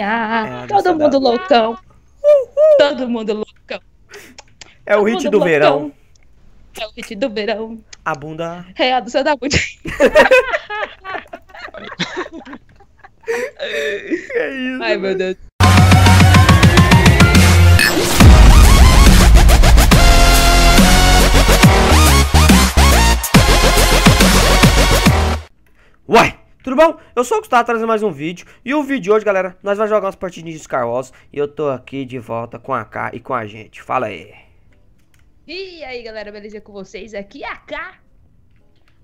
Ah, é todo mundo loucão. Todo mundo loucão. É o hit do loucão. verão. É o hit do verão. A bunda. É a do seu da bunda. é isso. Ai, meu né? Deus. Tudo bom? Eu sou o Gustavo, trazendo mais um vídeo. E o vídeo de hoje, galera, nós vamos jogar umas partidinhas de Star Wars. E eu tô aqui de volta com a K e com a gente. Fala aí. E aí, galera, beleza com vocês? Aqui é a K.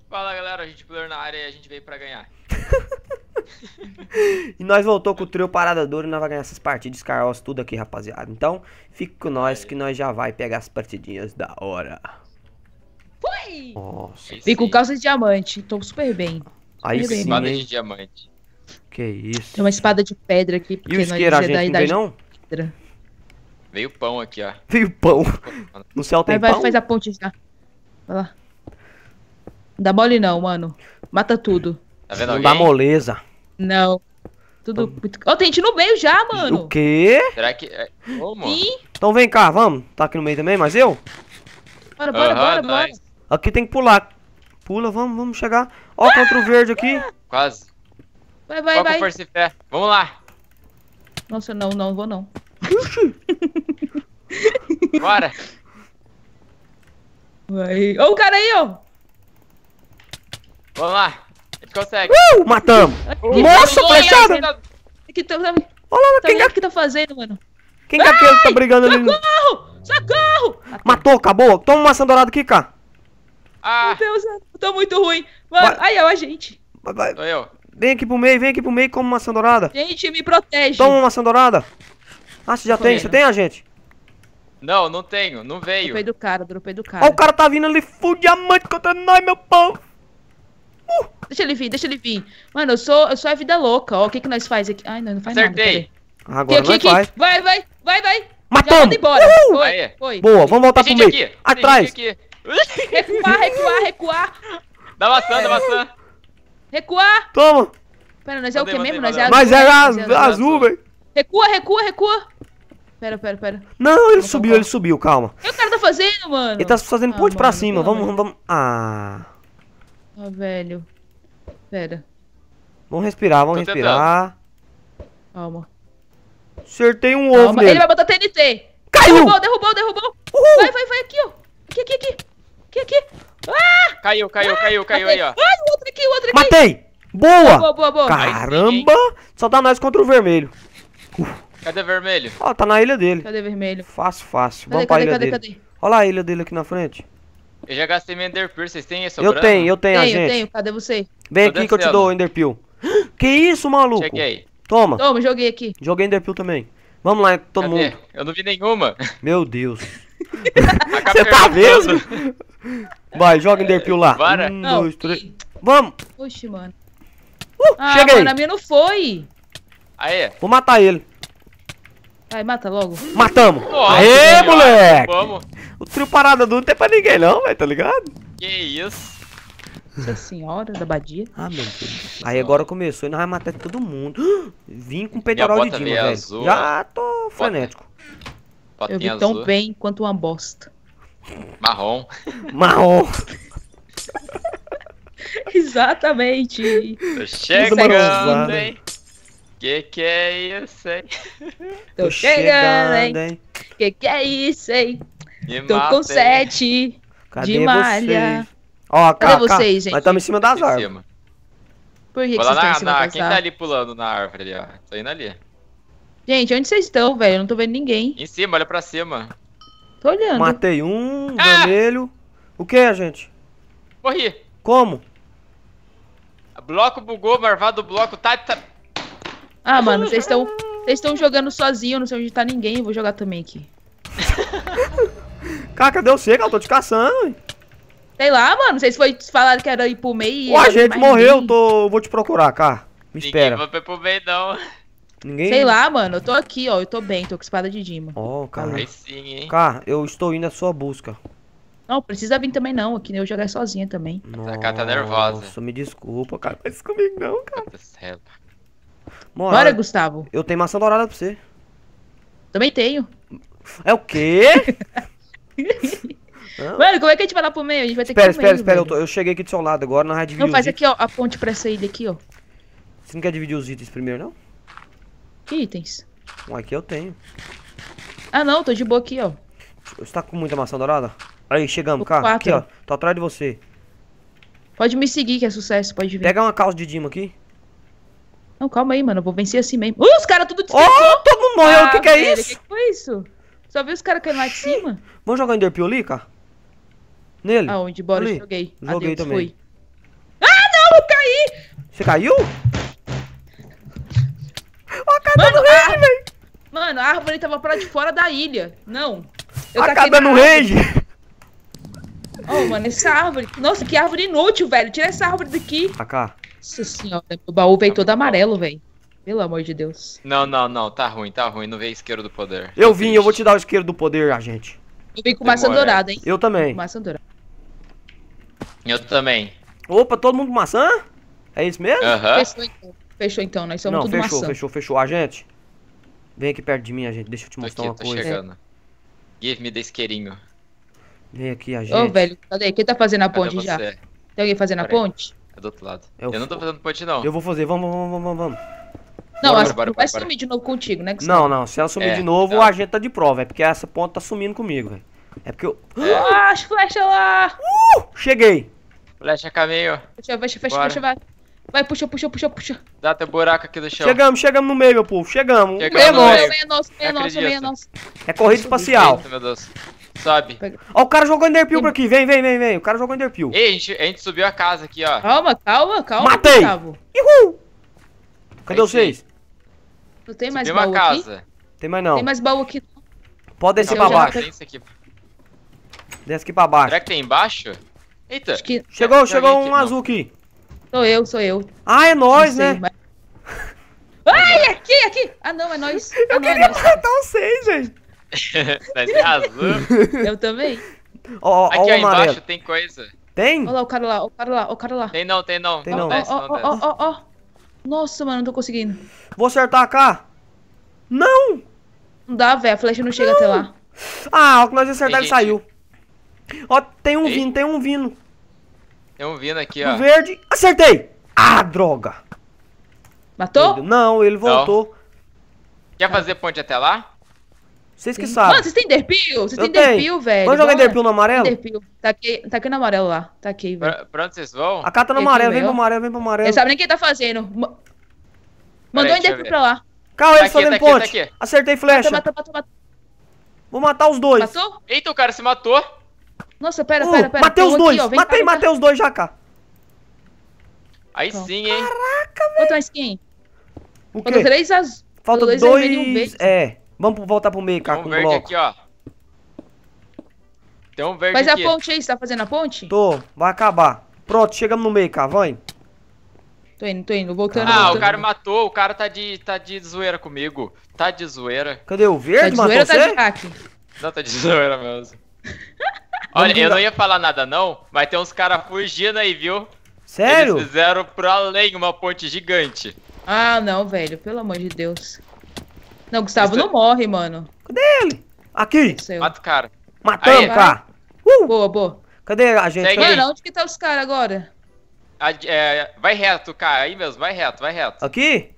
Fala, galera, a gente é player na área e a gente veio pra ganhar. e nós voltou com o trio Parada Dura e nós vamos ganhar essas partidas de Star Wars tudo aqui, rapaziada. Então, fique com nós que nós já vai pegar as partidinhas da hora. Foi! Nossa. Vim com calça de diamante, tô super bem. Aí sim, espada de diamante. Que isso. Tem uma espada de pedra aqui. Porque e o isqueiro, é a gente não idade... Pedra. Veio pão aqui, ó. Veio pão. No céu tem vai, pão? Vai, faz a ponte já. Vai lá. Não dá mole não, mano. Mata tudo. Tá vendo alguém? Não dá moleza. Não. Tudo... Ó, tá. oh, tem gente no meio já, mano. O quê? Será que... É? Ô, oh, Sim. Então vem cá, vamos. Tá aqui no meio também, mas eu? Bora, bora, uh -huh, bora, nice. bora. Aqui tem que pular. Pula, vamos, vamos chegar. Ó, contra o verde aqui. Quase. Vai, vai, vai. força e fé. Vamos lá. Nossa, não, não vou não. Bora. Vai. Ó o cara aí, ó. Vamos lá. A gente consegue. Uh, matamos. Aqui, tá Nossa, flechada. Tá, tá- Olha lá, quem é que tá fazendo, mano? Quem é que tá brigando Socorro! ali? Socorro! Socorro! Matou, acabou. Toma uma maçã dourada aqui, cara. Ah. Meu Deus, eu tô muito ruim. Mano, aí, ó, a gente. Aí, ó. Vem aqui pro meio, vem aqui pro meio e come maçã dourada. Gente, me protege. Toma uma maçã dourada. Ah, você já Foi, tem? Né? Você tem, a gente? Não, não tenho, não veio. Dropei do cara, dropei do cara. Ó, o cara tá vindo ali, full diamante contra nós, meu pão. Uh. Deixa ele vir, deixa ele vir. Mano, eu sou, eu sou a vida louca, ó. O que que nós faz aqui? Ai, não, não faz Acertei. nada. Acertei. Agora aqui, aqui, aqui. Vai, vai, vai, vai. Matamos. Já manda embora. Foi, foi. Boa, vamos voltar pro meio. Aqui. Atrás. Aqui. Recuar, recuar, recuar. Dá maçã, dá maçã. Recuar. Toma. Pera, nós é mandei, o que mesmo? Mandei, nós é Mas era é é azul, azul, azul velho. Recua, recua, recua. Pera, pera, pera. Não, ele não, subiu, ele subiu, calma. O que o cara tá fazendo, mano? Ele tá fazendo ah, ponte mano, pra cima. Vamos, vamos, vamos. Ah. Ah, velho. Pera. Vamos respirar, vamos Tô respirar. Tentando. Calma. Acertei um Calma. ovo nele. Ele vai botar TNT. Caiu! Derrubou, derrubou, derrubou. Uhul. Vai, vai, vai aqui, ó. Aqui, aqui, aqui aqui, aqui. Ah! Caiu, caiu, ah, caiu, caiu matei. aí, ó. Ai, o outro aqui, o outro aqui. Matei! Boa! Boa, boa, boa. Caramba! Só dá nós contra o vermelho. Uh. Cadê vermelho? Ó, tá na ilha dele. Cadê vermelho? Fácil, fácil. Cadê, Vamos cadê, pra ilha cadê, dele. Cadê? Olha lá a ilha dele aqui na frente. Eu já gastei minha Enderpearl, vocês têm essa Eu tenho, eu tenho, tenho a gente. Eu tenho, cadê você? Vem Tô aqui que eu te dou o Enderpearl. Que isso, maluco? Cheguei. Toma. Toma, joguei aqui. Joguei Enderpearl também. Vamos lá, todo Cadê? mundo. Eu não vi nenhuma. Meu Deus. Você tá mesmo? Vai, joga Enderpeel lá. Bora. Um, não. dois, três. Vamos! Oxi, mano. Uh, ah, cheguei! Mano, a minha não foi! Aê! Vou matar ele. Vai, mata logo. Matamos! Nossa, Aê, senhora. moleque! Vamos! O trio parada do não tem é pra ninguém não, velho, tá ligado? Que isso? Nossa senhora da badia. Ah, meu Deus. Aí agora começou e nós vai matar todo mundo. Vim com o peitoral de dino, velho. Já tô fanético. Patinha eu vi tão bem quanto uma bosta. Marrom. Marrom. Exatamente. Tô é chegando, hein? Que que é isso, hein? Tô chegando, hein? Que que é isso, hein? Me Tô com sete Cadê de malha. Vocês? Ó, Cadê vocês, gente? Nós estamos em cima das árvores. Por que, que vocês na, estão em cima na, Quem tá ali pulando na árvore ali, ó? Tô indo ali. Gente, onde vocês estão, velho? Eu não tô vendo ninguém. Em cima, olha pra cima. Tô olhando. Matei um, ah! vermelho. O que, gente? Morri. Como? Bloco bugou, marvado bloco, tá... tá... Ah, mano, vocês estão... Vocês estão jogando sozinho, eu não sei onde tá ninguém, eu vou jogar também aqui. Cara, cadê você, cara? Eu tô te caçando. Sei lá, mano. Vocês foi falar que era ir pro meio. Ué, a gente morreu, tô... vou te procurar, cara. Me Ninguém espera. Não vai pro meio, não. Ninguém... Sei lá, mano, eu tô aqui, ó, eu tô bem, tô com espada de Dima. Ó, oh, cara. Aí sim, hein? Cara, eu estou indo à sua busca. Não, precisa vir também não, aqui nem eu jogar sozinha também. Nossa, a cara tá nervosa. Nossa, me desculpa, cara, faz comigo não, cara. Tá Mora, Bora, Gustavo. Eu tenho maçã dourada pra você. Também tenho. É o quê? Mano, como é que a gente vai lá pro meio? A gente vai ter espera, que ir Espera, espera, espera. Eu, eu, cheguei aqui do seu lado agora, nós vai Não, faz aqui, ó, a ponte pra sair daqui, ó. Você não quer dividir os itens primeiro, não? Que itens? Um aqui eu tenho. Ah não, tô de boa aqui, ó. Você tá com muita maçã dourada? Aí, chegamos, cara. Aqui, ó. Tô atrás de você. Pode me seguir que é sucesso, pode vir. Pega uma calça de Dima aqui. Não, calma aí, mano. Eu vou vencer assim mesmo. Uh, os caras tudo descansou. Oh, todo mundo morreu. Ah, o que, que é ah, velho, isso? O que, que, foi isso? Só viu os caras caindo lá de cima? Vamos jogar Enderpeel ali, cara? Nele? Aonde? Bora, ali. joguei. Joguei Adeus, também. Fui. Ah, não! Eu caí! Você caiu? mano, no range, velho. Mano, a árvore tava pra de fora da ilha. Não. Eu Acaba no range. Oh, mano, essa árvore. Nossa, que árvore inútil, velho. Tira essa árvore daqui. Pra cá. Nossa senhora, o baú veio todo amarelo, velho. Pelo amor de Deus. Não, não, não. Tá ruim, tá ruim. Não veio isqueiro do poder. Eu vim, eu vou te dar o isqueiro do poder, a gente. Eu vim com maçã dourada, hein? Eu também. Com maçã dourada. Eu também. Opa, todo mundo com maçã? É isso mesmo? Aham. Uh -huh. Então. Fechou então, nós somos Não, tudo fechou, maçã. fechou, fechou. A ah, gente, vem aqui perto de mim, a gente. Deixa eu te mostrar aqui, uma coisa. Chegando. Give me the isqueirinho. Vem aqui, a gente. Ô, velho, cadê? Quem tá fazendo a ponte já? Tem alguém fazendo a ponte? É do outro lado. Eu, eu não tô fazendo ponte, não. Eu vou fazer, vamos, vamos, vamos, vamos. Não, bora, bora, vai bora, sumir de novo contigo, né? Não, não, se ela sumir é, de novo, não. Tá. a gente tá de prova. É porque essa ponta tá sumindo comigo, velho. É porque eu. É. Ah, flecha lá! Uh, cheguei! Flecha caminho. Fecha, fecha, fecha, fecha, fecha. Vai, puxa, puxa, puxa, puxa. Dá até buraco aqui do chão. Chegamos, chegamos no meio, meu povo. Chegamos. chegamos meio, nosso. meio nosso, meio nosso, meio nosso. É corrida espacial. meu Deus. Sobe. Ó, o cara jogou Enderpeel por aqui. Vem, vem, vem, vem. O cara jogou Enderpeel. Ei, a gente, a gente subiu a casa aqui, ó. Calma, calma, calma. Matei. Gustavo. Uhul. Cadê Aí vocês? Não tem mais Subiu baú casa. aqui? Tem mais não. Tem mais baú aqui. Pode descer pra baixo. Desce aqui pra baixo. Será que tem embaixo? Eita. Que... Chegou, chegou um azul aqui. Sou eu, sou eu. Ah, é nós, né? Mas... Ai, aqui, aqui! Ah, não, é nós. Ah, eu não, é queria é matar o 6, gente. Tá é azul. Eu também. Ó, aqui ó, embaixo tem coisa. Tem? Olha lá, o cara lá, o cara lá, o cara lá. Tem não, tem não. Tem não. Ó, ó, ó, ó, Nossa, mano, não tô conseguindo. Vou acertar cá. Não! Não dá, velho, a flecha não chega até lá. Ah, o que nós acertar, ele saiu. Ó, tem um vindo, tem um vindo. Eu vindo aqui, ó. O verde, acertei! Ah, droga! Matou? Não, ele voltou. Não. Quer fazer ponte até lá? Vocês que sabem. Mano, vocês têm derpil? Vocês têm derpil, velho? Vamos jogar derpil no amarelo? Tá aqui, tá aqui no amarelo lá. Tá aqui, velho. vocês vão? A cara tá no amarelo, vem pro amarelo, vem pro amarelo. Ele sabe nem o que ele tá fazendo. Mandou Peraí, um derpil pra lá. Calma, eles tá fazendo tá, tá ponte. Aqui, tá aqui. Acertei flecha. Vou matar os dois. Matou? Eita, o cara se matou. Nossa, pera, pera, pera. matei os dois. Aqui, ó, matei, matei os dois já cá. Aí Pronto. sim, hein. Caraca, velho. Faltam skin. O quê? Faltam três azuis. falta dois, é dois... um É. Vamos voltar pro meio, cara, Tem um verde aqui, ó. Tem um verde Faz aqui. Faz a ponte aí. Você tá fazendo a ponte? Tô. Vai acabar. Pronto, chegamos no meio, cara. Vai. Tô indo, tô indo, voltando. Ah, voltando. o cara matou, o cara tá de, tá de zoeira comigo. Tá de zoeira. Cadê o verde, tá de zoeira, tá você? De hack? Não, tá de zoeira mesmo. Olha, eu não ia falar nada não, mas tem uns caras fugindo aí, viu? Sério? Eles fizeram pra além uma ponte gigante. Ah, não, velho. Pelo amor de Deus. Não, Gustavo Isso... É não morre, mano. Cadê ele? Aqui. Mata o cara. Matamos, aí, cara. Uh! Boa, boa. Cadê a gente? Aí, mano, onde que tá os caras agora? A, é, vai reto, cara. Aí mesmo, vai reto, vai reto. Aqui?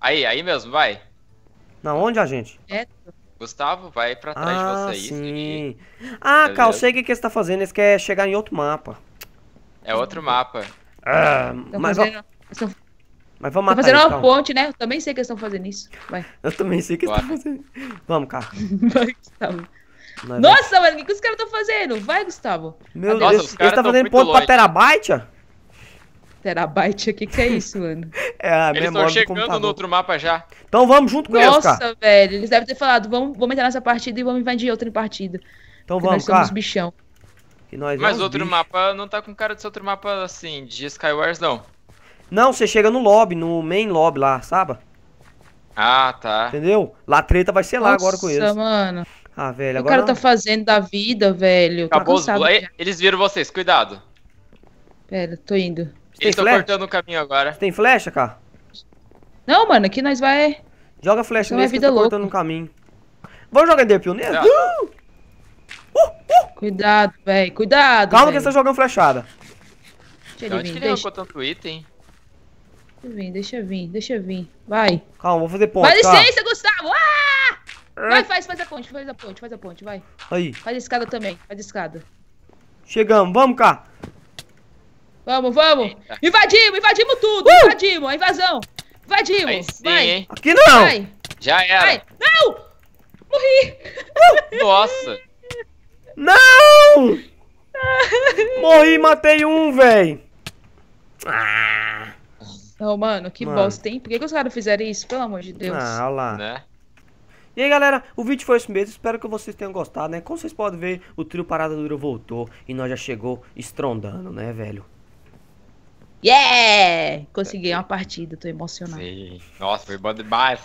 Aí, aí mesmo, vai. Na onde a gente? Reto. Gustavo, vai pra trás ah, de você sim. Isso ah, Cal, sei o que, que você tá fazendo. Eles quer chegar em outro mapa. É outro mapa. Ah, mas, fazendo... ó... mas vamos matar fazendo uma calma. ponte, né? Eu também sei que eles estão fazendo isso. Vai. Eu também sei que eles estão fazendo Vamos, cara. vai, Gustavo. Nossa, vai. mano, o que, os caras estão fazendo? Vai, Gustavo. Meu Deus, eles estão fazendo ponte longe. pra terabyte? Terabyte aqui, que é isso, mano? É, a eles estão chegando no outro mapa já. Então vamos junto com Nossa, eles, Nossa, velho, eles devem ter falado, vamos, vamos entrar nessa partida e vamos invadir outra partida. Então vamos, nós somos bichão. Que nós Mas outro bicho. mapa não tá com cara de outro mapa, assim, de Skywars, não. Não, você chega no lobby, no main lobby lá, sabe? Ah, tá. Entendeu? Lá treta vai ser lá Nossa, agora com eles. Nossa, mano. Ah, velho, agora... O cara tá fazendo da vida, velho. Tá Acabou tá os... Eles viram vocês, cuidado. Pera, tô indo tem flecha estão cortando o caminho agora. Você tem flecha, cara? Não, mano, aqui nós vai. Joga flecha Isso nesse que vida louca. cortando o caminho. Vamos jogar Enderpeel nele? Uh! Uh, uh! Cuidado, velho. Cuidado. Calma véio. que você tá jogando flechada. Deixa ele Onde vir, que ele deixa. tanto item? Deixa eu vir, deixa eu vir, deixa eu vir. Vai. Calma, vou fazer ponte. Vai tá? licença, Gustavo! Ah! É. Vai, faz, faz a ponte, faz a ponte, faz a ponte, vai. Aí. Faz a escada também, faz a escada. Chegamos, vamos, cara. Vamos, vamos. Invadimos, invadimos tudo. Uh! Invadimos, a invasão. Invadimos. sim, vai. Hein? Aqui não. Vai. Já era. Vai. Não! Morri. Uh! Nossa. Não! Morri, matei um, velho. Ah. Não, mano, que mano. bosta, hein? Por que, que os caras fizeram isso? Pelo amor de Deus. Ah, olha lá. Né? E aí galera, o vídeo foi esse mesmo, espero que vocês tenham gostado, né? Como vocês podem ver, o trio Parada Dura voltou e nós já chegou estrondando, né, velho? Yeah! Consegui uma partida, tô emocionado. Sim. Nossa, foi bom demais.